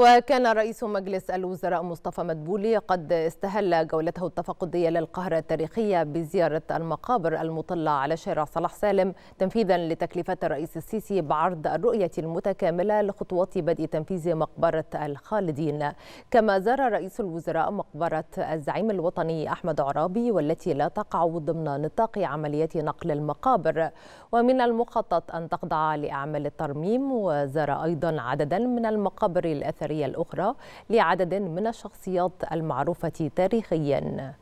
وكان رئيس مجلس الوزراء مصطفى مدبولي قد استهل جولته التفقدية للقاهرة التاريخية بزيارة المقابر المطلة على شارع صلاح سالم تنفيذا لتكليفات الرئيس السيسي بعرض الرؤية المتكاملة لخطوات بدء تنفيذ مقبرة الخالدين كما زار رئيس الوزراء مقبرة الزعيم الوطني أحمد عرابي والتي لا تقع ضمن نطاق عمليات نقل المقابر ومن المخطط أن تخضع لأعمال الترميم وزار أيضا عددا من المقابر الأثرية البشريه الأخرى لعدد من الشخصيات المعروفة تاريخياً